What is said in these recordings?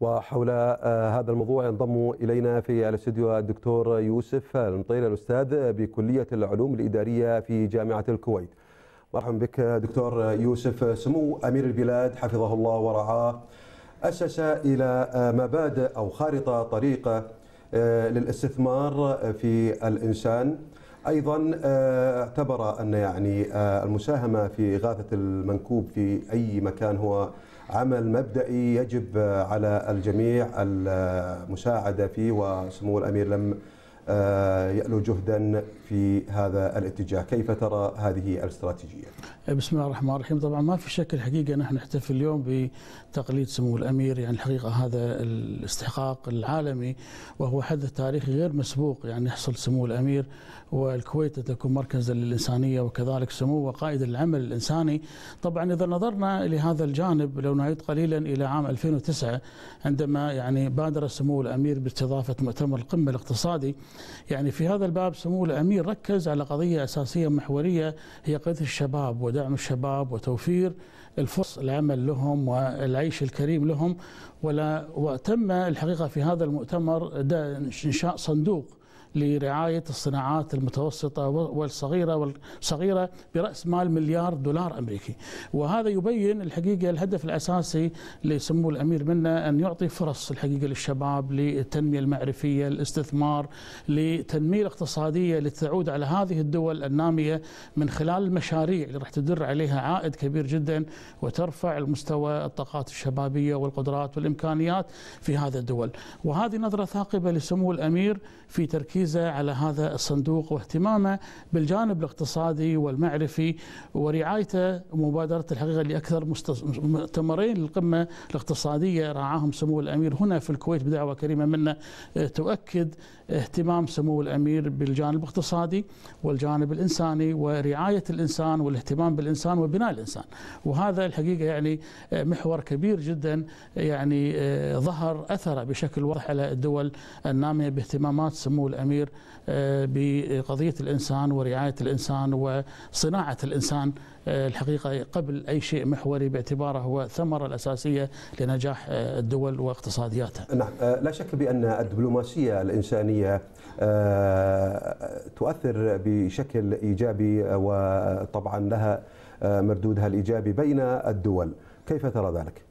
وحول آه، هذا الموضوع ينضم إلينا في الاستديو الدكتور يوسف المطير الأستاذ بكلية العلوم الإدارية في جامعة الكويت مرحبا بك دكتور يوسف سمو أمير البلاد حفظه الله ورعاه أسس إلى آه، مبادئ أو خارطة طريقة آه، للاستثمار في الإنسان ايضا آه، اعتبر ان يعني آه، المساهمه في اغاثه المنكوب في اي مكان هو عمل مبدئي يجب آه، على الجميع المساعده فيه وسمو الامير لم آه، يألو جهدا في هذا الاتجاه كيف ترى هذه الاستراتيجية آه، بسم الله الرحمن الرحيم طبعا ما في شك الحقيقة نحن نحتفل اليوم بتقليد سمو الأمير يعني الحقيقة هذا الاستحقاق العالمي وهو حدث تاريخي غير مسبوق يعني يحصل سمو الأمير والكويت تكون مركزا للإنسانية وكذلك سمو وقائد العمل الإنساني طبعا إذا نظرنا لهذا الجانب لو نعيد قليلا إلى عام 2009 عندما يعني بادر سمو الأمير باستضافة مؤتمر القمة الاقتصادي يعني في هذا الباب سمو الأمير ركز على قضية أساسية محورية هي قضية الشباب ودعم الشباب وتوفير الفرص العمل لهم والعيش الكريم لهم ولا وتم الحقيقة في هذا المؤتمر إنشاء صندوق لرعاية الصناعات المتوسطة والصغيرة والصغيرة برأس مال مليار دولار أمريكي وهذا يبين الحقيقة الهدف الأساسي لسمو الأمير منا أن يعطي فرص الحقيقة للشباب للتنمية المعرفية الاستثمار لتنمية اقتصادية لتعود على هذه الدول النامية من خلال المشاريع اللي راح تدر عليها عائد كبير جدا وترفع المستوى الطاقات الشبابية والقدرات والإمكانيات في هذه الدول وهذه نظرة ثاقبة لسمو الأمير في تركيز تركيزه على هذا الصندوق واهتمامه بالجانب الاقتصادي والمعرفي ورعايته مبادرة الحقيقه لاكثر مؤتمرين للقمه الاقتصاديه راعاهم سمو الامير هنا في الكويت بدعوه كريمه منا آه، تؤكد اهتمام سمو الامير بالجانب الاقتصادي والجانب الانساني ورعايه الانسان والاهتمام بالانسان وبناء الانسان وهذا الحقيقه يعني آه، محور كبير جدا يعني آه، ظهر اثره بشكل واضح على الدول الناميه باهتمامات سمو الامير الامير آه، بقضيه الانسان ورعايه الانسان وصناعه الانسان آه، الحقيقه قبل اي شيء محوري باعتباره هو الثمره الاساسيه لنجاح آه، الدول واقتصادياتها. نعم لا شك بان الدبلوماسيه الانسانيه تؤثر بشكل ايجابي وطبعا لها مردودها الايجابي بين الدول، كيف ترى ذلك؟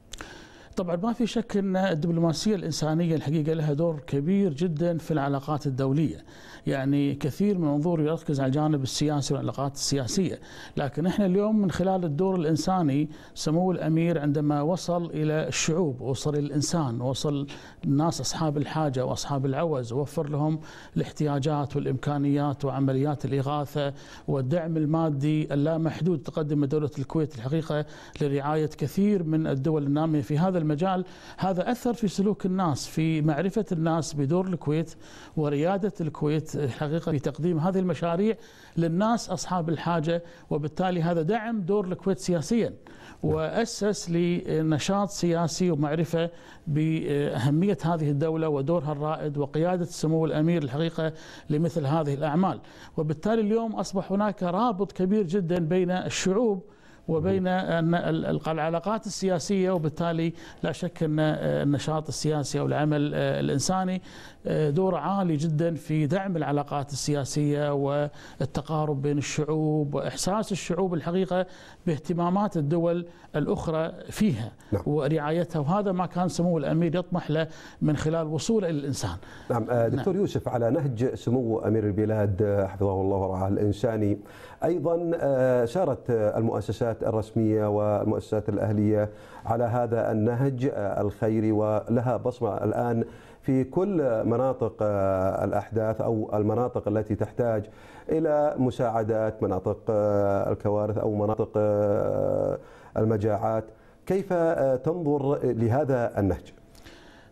طبعا ما في شك ان الدبلوماسيه الانسانيه الحقيقه لها دور كبير جدا في العلاقات الدوليه، يعني كثير من منظور يركز على الجانب السياسي والعلاقات السياسيه، لكن احنا اليوم من خلال الدور الانساني سمو الامير عندما وصل الى الشعوب، وصل الانسان، وصل الناس اصحاب الحاجه واصحاب العوز، ووفر لهم الاحتياجات والامكانيات وعمليات الاغاثه والدعم المادي اللامحدود تقدمه دوله الكويت الحقيقه لرعايه كثير من الدول الناميه في هذا المجال هذا أثر في سلوك الناس في معرفة الناس بدور الكويت وريادة الكويت الحقيقة في تقديم هذه المشاريع للناس أصحاب الحاجة وبالتالي هذا دعم دور الكويت سياسيا وأسس لنشاط سياسي ومعرفة بأهمية هذه الدولة ودورها الرائد وقيادة سمو الأمير الحقيقة لمثل هذه الأعمال وبالتالي اليوم أصبح هناك رابط كبير جدا بين الشعوب وبين ان العلاقات السياسيه وبالتالي لا شك ان آه، النشاط السياسي او العمل آه، الانساني آه، دور عالي جدا في دعم العلاقات السياسيه والتقارب بين الشعوب واحساس الشعوب الحقيقه باهتمامات الدول الاخرى فيها نعم. ورعايتها وهذا ما كان سمو الامير يطمح له من خلال وصوله الى الانسان. نعم, نعم. دكتور نعم. يوسف على نهج سمو امير البلاد حفظه الله ورعاه الانساني ايضا سارت المؤسسات المؤسسات الرسمية والمؤسسات الأهلية على هذا النهج آه، الخيري ولها بصمة الآن في كل مناطق آه، الأحداث أو المناطق التي تحتاج إلى مساعدات مناطق آه، الكوارث أو مناطق المجاعات كيف تنظر لهذا النهج؟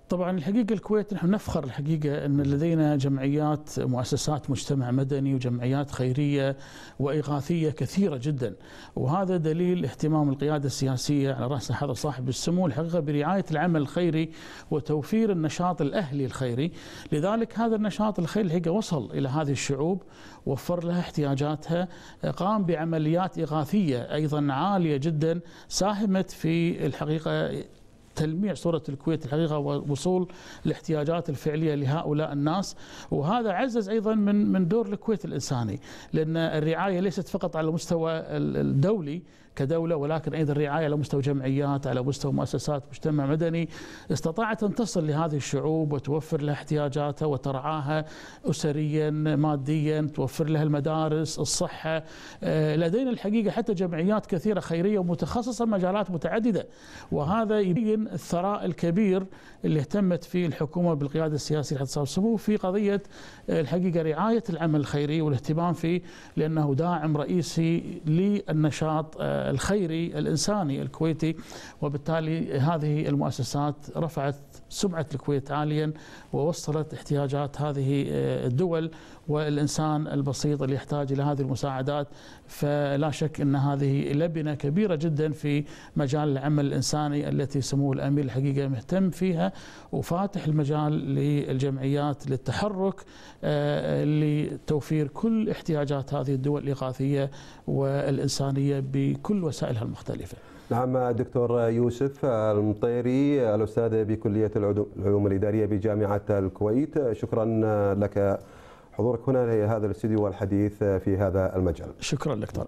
طبعا الحقيقه الكويت نحن نفخر الحقيقه ان لدينا جمعيات مؤسسات مجتمع مدني وجمعيات خيريه واغاثيه كثيره جدا وهذا دليل اهتمام القياده السياسيه على راس هذا صاحب السمو الحقيقه برعايه العمل الخيري وتوفير النشاط الاهلي الخيري لذلك هذا النشاط الخيري الحقيقه وصل الى هذه الشعوب وفر لها احتياجاتها قام بعمليات اغاثيه ايضا عاليه جدا ساهمت في الحقيقه تلميع صورة الكويت الحقيقة ووصول الاحتياجات الفعلية لهؤلاء الناس وهذا عزز أيضا من من دور الكويت الإنساني لأن الرعاية ليست فقط على المستوى الدولي كدولة ولكن أيضا رعايه على مستوى جمعيات على مستوى مؤسسات مجتمع مدني استطاعت أن تصل لهذه الشعوب وتوفر لها احتياجاتها وترعاها أسريا ماديا توفر لها المدارس الصحة آه، لدينا الحقيقة حتى جمعيات كثيرة خيرية ومتخصصة مجالات متعددة وهذا يبين الثراء الكبير اللي اهتمت فيه الحكومة بالقيادة السياسية للاقتصاد والسمو في قضية آه، الحقيقة رعاية العمل الخيري والاهتمام فيه لأنه داعم رئيسي للنشاط آه، الخيري الإنساني الكويتي وبالتالي هذه المؤسسات رفعت سمعة الكويت عاليا ووصلت احتياجات هذه آه، الدول والإنسان البسيط اللي يحتاج إلى هذه المساعدات فلا شك أن هذه لبنة كبيرة جدا في مجال العمل الإنساني التي سمو الأمير الحقيقة مهتم فيها وفاتح المجال للجمعيات للتحرك آه، لتوفير كل احتياجات هذه الدول الإغاثية والإنسانية بكل بكل وسائلها المختلفة نعم دكتور يوسف المطيري الأستاذ بكلية العلوم الإدارية بجامعة الكويت شكرا لك حضورك هنا لهذا الاستديو والحديث في هذا المجال شكرا لك طبعا.